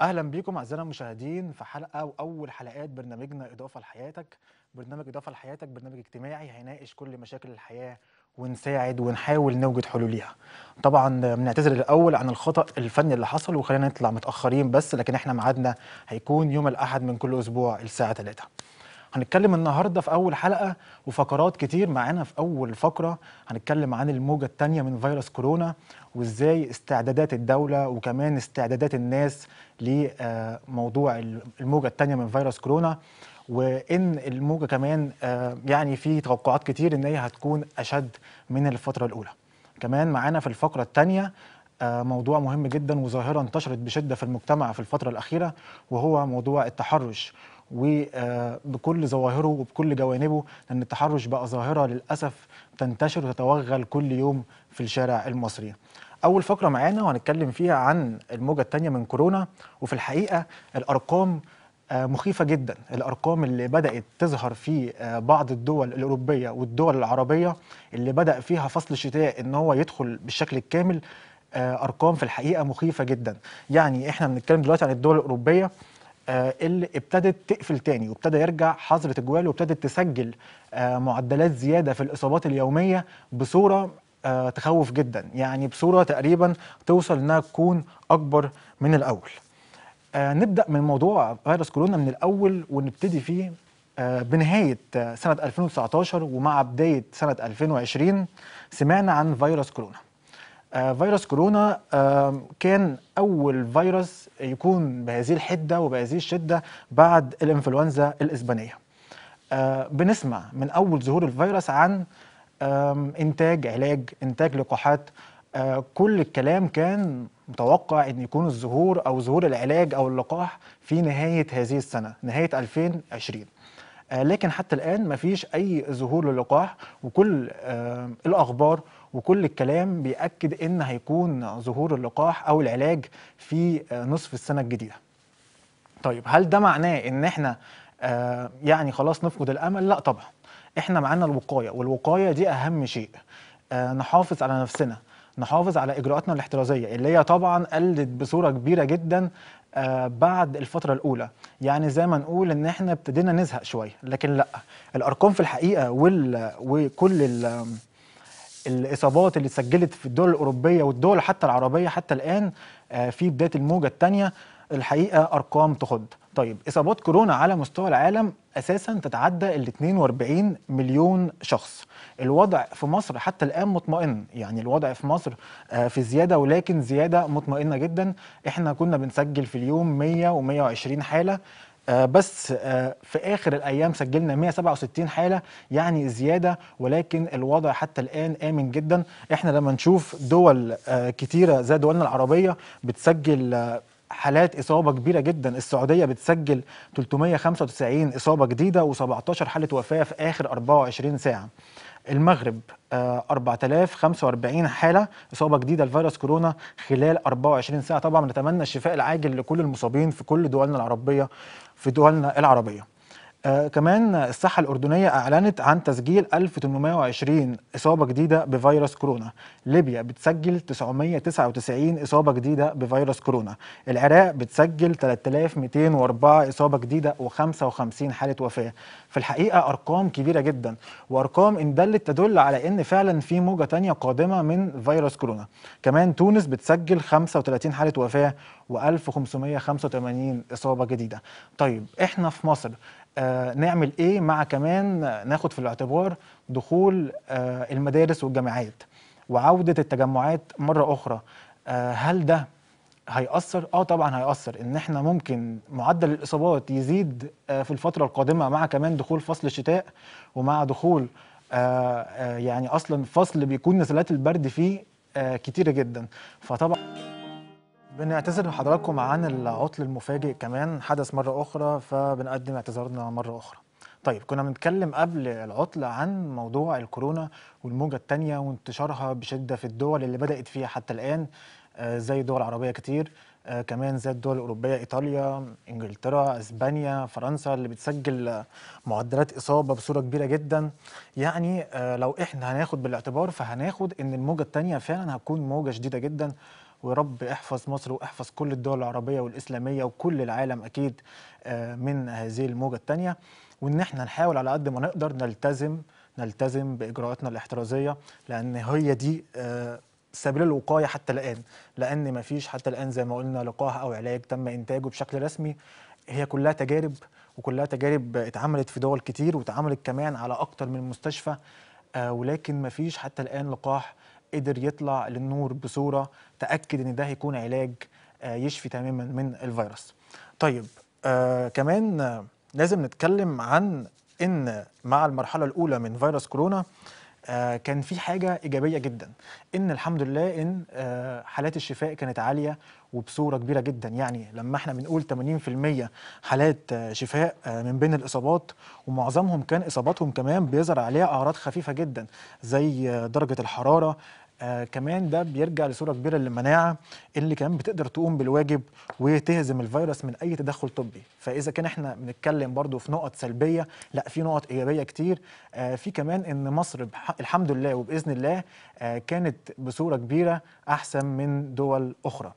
اهلا بيكم اعزائنا المشاهدين في حلقه واول حلقات برنامجنا اضافه لحياتك برنامج اضافه لحياتك برنامج اجتماعي هيناقش كل مشاكل الحياه ونساعد ونحاول نوجد حلول ليها طبعا بنعتذر الاول عن الخطا الفني اللي حصل وخلينا نطلع متاخرين بس لكن احنا ميعادنا هيكون يوم الاحد من كل اسبوع الساعه 3 هنتكلم النهارده في اول حلقه وفقرات كتير معانا في اول فقره هنتكلم عن الموجه الثانيه من فيروس كورونا وازاي استعدادات الدوله وكمان استعدادات الناس لموضوع الموجه الثانيه من فيروس كورونا وان الموجه كمان آه، يعني في توقعات كتير ان هي هتكون اشد من الفتره الاولى كمان معانا في الفقره الثانيه آه، موضوع مهم جدا وظاهره انتشرت بشده في المجتمع في الفتره الاخيره وهو موضوع التحرش وبكل ظواهره وبكل جوانبه لأن التحرش بقى ظاهرة للأسف تنتشر وتتوغل كل يوم في الشارع المصري أول فقرة معانا وهنتكلم فيها عن الموجة الثانية من كورونا وفي الحقيقة الأرقام آه، مخيفة جدا الأرقام اللي بدأت تظهر في آه، بعض الدول الأوروبية والدول العربية اللي بدأ فيها فصل الشتاء إن هو يدخل بالشكل الكامل آه، أرقام في الحقيقة مخيفة جدا يعني إحنا بنتكلم دلوقتي عن الدول الأوروبية آه، اللي ابتدت تقفل تاني وابتدى يرجع حظر تجوال وابتدت تسجل آه، معدلات زياده في الاصابات اليوميه بصوره آه، تخوف جدا يعني بصوره تقريبا توصل انها تكون اكبر من الاول. نبدا من موضوع فيروس كورونا من الاول ونبتدي فيه بنهايه سنه 2019 ومع بدايه سنه 2020 سمعنا عن فيروس كورونا. آه، فيروس كورونا آه، كان أول فيروس يكون بهذه الحدة وبهذه الشدة بعد الإنفلونزا الإسبانية آه، بنسمع من أول ظهور الفيروس عن إنتاج علاج إنتاج لقاحات كل الكلام كان متوقع أن يكون الظهور أو ظهور العلاج أو اللقاح في نهاية هذه السنة نهاية 2020 لكن حتى الآن مفيش أي ظهور للقاح وكل الأخبار وكل الكلام بيأكد إن هيكون ظهور اللقاح أو العلاج في نصف السنة الجديدة طيب هل ده معناه إن إحنا آه، يعني خلاص نفقد الأمل؟ لا طبعا إحنا معانا الوقاية والوقاية دي أهم شيء آه، نحافظ على نفسنا نحافظ على اجراءاتنا الاحترازيه اللي هي طبعا قلت بصوره كبيره جدا آه، بعد الفتره الاولى يعني زي ما نقول ان احنا ابتدينا نزهق شويه لكن لا الارقام في الحقيقه وال... وكل ال... الاصابات اللي اتسجلت في الدول الاوروبيه والدول حتى العربيه حتى الان آه، في بدايه الموجه الثانيه الحقيقه ارقام تخض طيب اصابات كورونا على مستوى العالم اساسا تتعدى ال 42 مليون شخص الوضع في مصر حتى الان مطمئن يعني الوضع في مصر آه، في زياده ولكن زياده مطمئنه جدا احنا كنا بنسجل في اليوم 100 و120 حاله آه، بس آه، في اخر الايام سجلنا 167 حاله يعني زياده ولكن الوضع حتى الان امن جدا احنا لما نشوف دول آه، كتيره زي دولنا العربيه بتسجل حالات اصابه كبيره جدا السعوديه بتسجل 395 اصابه جديده و17 حاله وفاه في اخر 24 ساعه المغرب 4045 آه، حاله اصابه جديده لفيروس كورونا خلال 24 ساعه طبعا نتمنى الشفاء العاجل لكل المصابين في كل دولنا العربيه في دولنا العربيه آه كمان الصحة الأردنية أعلنت عن تسجيل 1820 إصابة جديدة بفيروس كورونا ليبيا بتسجل 999 إصابة جديدة بفيروس كورونا العراق بتسجل 3204 إصابة جديدة و55 حالة وفاة في الحقيقة أرقام كبيرة جدا وأرقام إن دلت تدل على إن فعلا في موجة تانية قادمة من فيروس كورونا كمان تونس بتسجل 35 حالة وفاة و1585 إصابة جديدة طيب إحنا في مصر آه، نعمل ايه مع كمان ناخد في الاعتبار دخول آه، المدارس والجامعات وعوده التجمعات مره اخرى آه، هل ده هيأثر؟ اه طبعا هيأثر ان احنا ممكن معدل الاصابات يزيد في الفتره القادمه مع كمان دخول فصل الشتاء ومع دخول يعني اصلا فصل بيكون نزلات البرد فيه كتيره جدا فطبعا بنعتذر لحضراتكم عن العطل المفاجئ كمان حدث مرة أخرى فبنقدم اعتذارنا مرة أخرى طيب كنا بنتكلم قبل العطل عن موضوع الكورونا والموجة الثانية وانتشارها بشدة في الدول اللي بدأت فيها حتى الآن آه، زي الدول العربية كتير آه، كمان زي الدول الأوروبية إيطاليا إنجلترا إسبانيا فرنسا اللي بتسجل معدلات إصابة بصورة كبيرة جدا يعني آه، لو إحنا هناخد بالاعتبار فهناخد إن الموجة الثانية فعلا هتكون موجة شديدة جدا ويا رب احفظ مصر واحفظ كل الدول العربيه والاسلاميه وكل العالم اكيد آه، من هذه الموجه الثانيه وان احنا نحاول على قد ما نقدر نلتزم نلتزم باجراءاتنا الاحترازيه لان هي دي آه، سبيل الوقايه حتى الان لان ما فيش حتى الان زي ما قلنا لقاح او علاج تم انتاجه بشكل رسمي هي كلها تجارب وكلها تجارب اتعملت في دول كتير واتعملت كمان على اكتر من مستشفى آه، ولكن ما فيش حتى الان لقاح قدر يطلع للنور بصوره تاكد ان ده هيكون علاج آه، يشفي تماما من الفيروس طيب آه كمان لازم نتكلم عن ان مع المرحله الاولى من فيروس كورونا آه كان في حاجه ايجابيه جدا ان الحمد لله ان آه حالات الشفاء كانت عاليه وبصوره كبيره جدا يعني لما احنا بنقول 80% حالات آه، شفاء آه، من بين الاصابات ومعظمهم كان اصاباتهم كمان بيظهر عليها اعراض خفيفه جدا زي آه، درجه الحراره آه كمان ده بيرجع لصوره كبيره للمناعه اللي كمان بتقدر تقوم بالواجب وتهزم الفيروس من اي تدخل طبي فاذا كان احنا بنتكلم برضو في نقط سلبيه لا في نقط ايجابيه كتير آه في كمان ان مصر الحمد لله وباذن الله آه كانت بصوره كبيره احسن من دول اخرى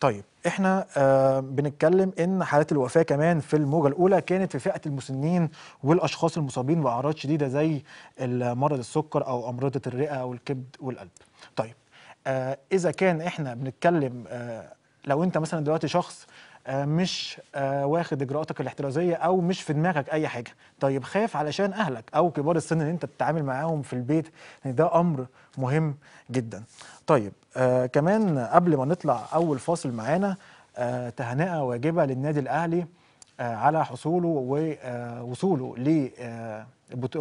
طيب احنا آه بنتكلم ان حالات الوفاه كمان في الموجه الاولى كانت في فئه المسنين والاشخاص المصابين باعراض شديده زي مرض السكر او امراض الرئه او الكبد والقلب طيب آه اذا كان احنا بنتكلم آه لو انت مثلا دلوقتي شخص آه، مش آه، واخد اجراءاتك الاحترازيه او مش في دماغك اي حاجه طيب خاف علشان اهلك او كبار السن ان انت بتتعامل معاهم في البيت يعني ده امر مهم جدا طيب آه كمان قبل ما نطلع اول فاصل معانا آه تهنئه واجبه للنادي الاهلي آه على حصوله ووصوله آه، ل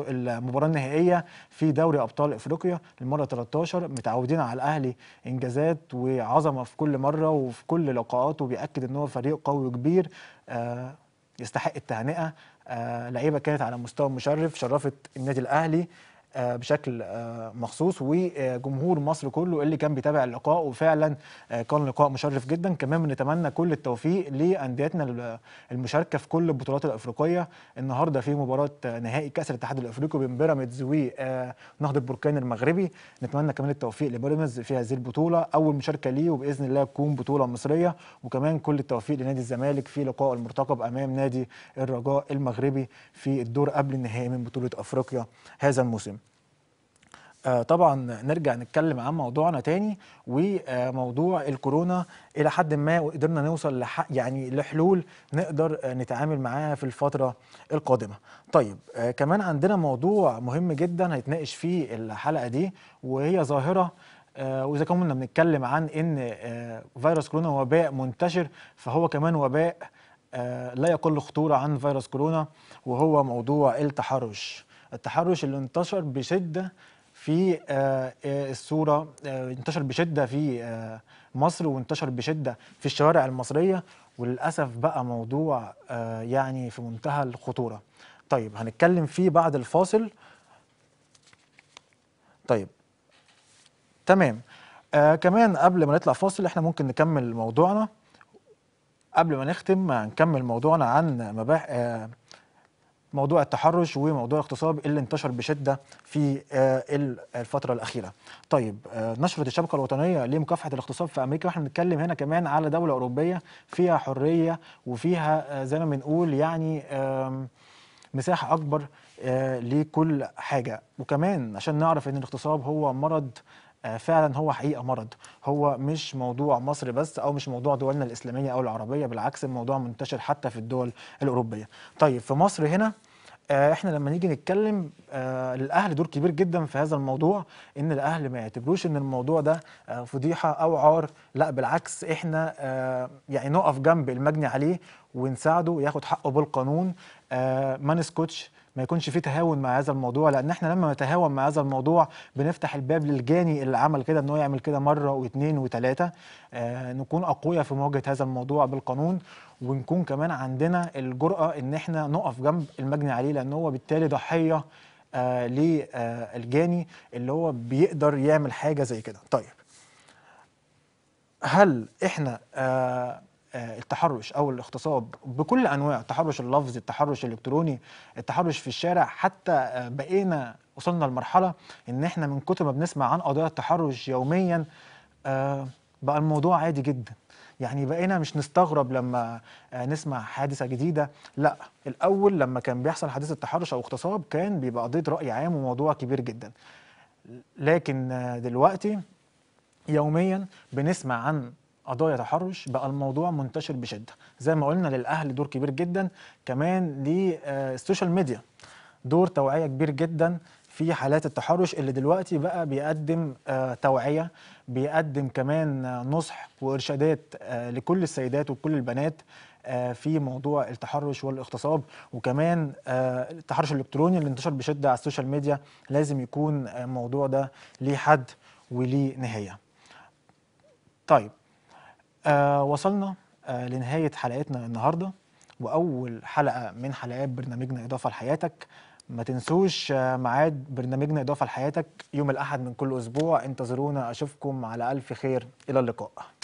المباراه النهائيه في دوري ابطال افريقيا المره 13 متعودين على الاهلي انجازات وعظمه في كل مره وفي كل لقاءاته بياكد ان هو فريق قوي وكبير آه، يستحق التهنئه آه، لعيبه كانت على مستوى مشرف شرفت النادي الاهلي آه، بشكل آه، مخصوص وجمهور مصر كله اللي كان بيتابع اللقاء وفعلا آه، كان لقاء مشرف جدا كمان بنتمنى كل التوفيق لانديتنا المشاركه في كل البطولات الافريقيه النهارده في مباراه نهائي كاس الاتحاد الافريقي بين بيراميدز ونهضه بركان المغربي نتمنى كمان التوفيق لبيراميدز في هذه البطوله اول مشاركه ليه وباذن الله تكون بطوله مصريه وكمان كل التوفيق لنادي الزمالك في لقاء المرتقب امام نادي الرجاء المغربي في الدور قبل النهائي من بطوله افريقيا هذا الموسم آه، طبعا نرجع نتكلم عن موضوعنا تاني وموضوع الكورونا الى حد ما قدرنا نوصل لحق يعني لحلول نقدر نتعامل معاها في الفتره القادمه. طيب آه، كمان عندنا موضوع مهم جدا هيتناقش فيه الحلقه دي وهي ظاهره آه، واذا كنا بنتكلم عن ان فيروس كورونا وباء منتشر فهو كمان وباء لا يقل خطوره عن فيروس كورونا وهو موضوع التحرش. التحرش اللي انتشر بشده في آه، آه، الصوره آه، انتشر بشده في مصر وانتشر بشده في الشوارع المصريه وللاسف بقى موضوع يعني في منتهى الخطوره. طيب هنتكلم فيه بعد الفاصل. طيب تمام آه كمان قبل ما نطلع فاصل احنا ممكن نكمل موضوعنا قبل ما نختم هنكمل موضوعنا عن مباح آه موضوع التحرش وموضوع الاغتصاب اللي انتشر بشده في آه، الفتره الاخيره. طيب آه، نشره الشبكه الوطنيه لمكافحه الاغتصاب في امريكا واحنا بنتكلم هنا كمان على دوله اوروبيه فيها حريه وفيها آه، زي ما بنقول يعني مساحه اكبر لكل حاجه وكمان عشان نعرف ان الاغتصاب هو مرض فعلا هو حقيقه مرض هو مش موضوع مصر بس او مش موضوع دولنا الاسلاميه او العربيه بالعكس الموضوع منتشر حتى في الدول الاوروبيه طيب في مصر هنا آه، احنا لما نيجي نتكلم الاهل آه، دور كبير جدا في هذا الموضوع ان الاهل ما يعتبروش ان الموضوع ده آه، فضيحه او عار لا بالعكس احنا يعني نقف جنب المجني عليه ونساعده ياخد حقه بالقانون آه، ما نسكتش ما يكونش في تهاون مع هذا الموضوع لان احنا لما نتهاون مع هذا الموضوع بنفتح الباب للجاني اللي عمل كده ان هو يعمل كده مره واثنين وثلاثه آه نكون اقوياء في مواجهه هذا الموضوع بالقانون ونكون كمان عندنا الجرأه ان احنا نقف جنب المجني عليه لان هو بالتالي ضحيه آه للجاني آه اللي هو بيقدر يعمل حاجه زي كده طيب هل احنا آه آه، التحرش او الاغتصاب بكل انواع التحرش اللفظي التحرش الالكتروني التحرش في الشارع حتى آه، بقينا وصلنا لمرحله ان احنا من كتر ما بنسمع عن قضايا التحرش يوميا آه، بقى الموضوع عادي جدا يعني بقينا مش نستغرب لما نسمع حادثه جديده لا الاول لما كان بيحصل حادثه تحرش او اغتصاب كان بيبقى قضيه راي عام وموضوع كبير جدا لكن دلوقتي يوميا بنسمع عن قضايا تحرش بقى الموضوع منتشر بشده زي ما قلنا للاهل دور كبير جدا كمان للسوشيال آه، ميديا دور توعيه كبير جدا في حالات التحرش اللي دلوقتي بقى بيقدم آه، توعيه بيقدم كمان آه، نصح وارشادات لكل السيدات وكل البنات في موضوع التحرش والاغتصاب وكمان التحرش الالكتروني اللي انتشر بشده على السوشيال ميديا لازم يكون الموضوع ده ليه حد وليه نهايه. طيب آه وصلنا آه لنهاية حلقتنا النهاردة وأول حلقة من حلقات برنامجنا إضافة لحياتك ما تنسوش آه، ميعاد برنامجنا إضافة لحياتك يوم الأحد من كل أسبوع انتظرونا أشوفكم على ألف خير إلى اللقاء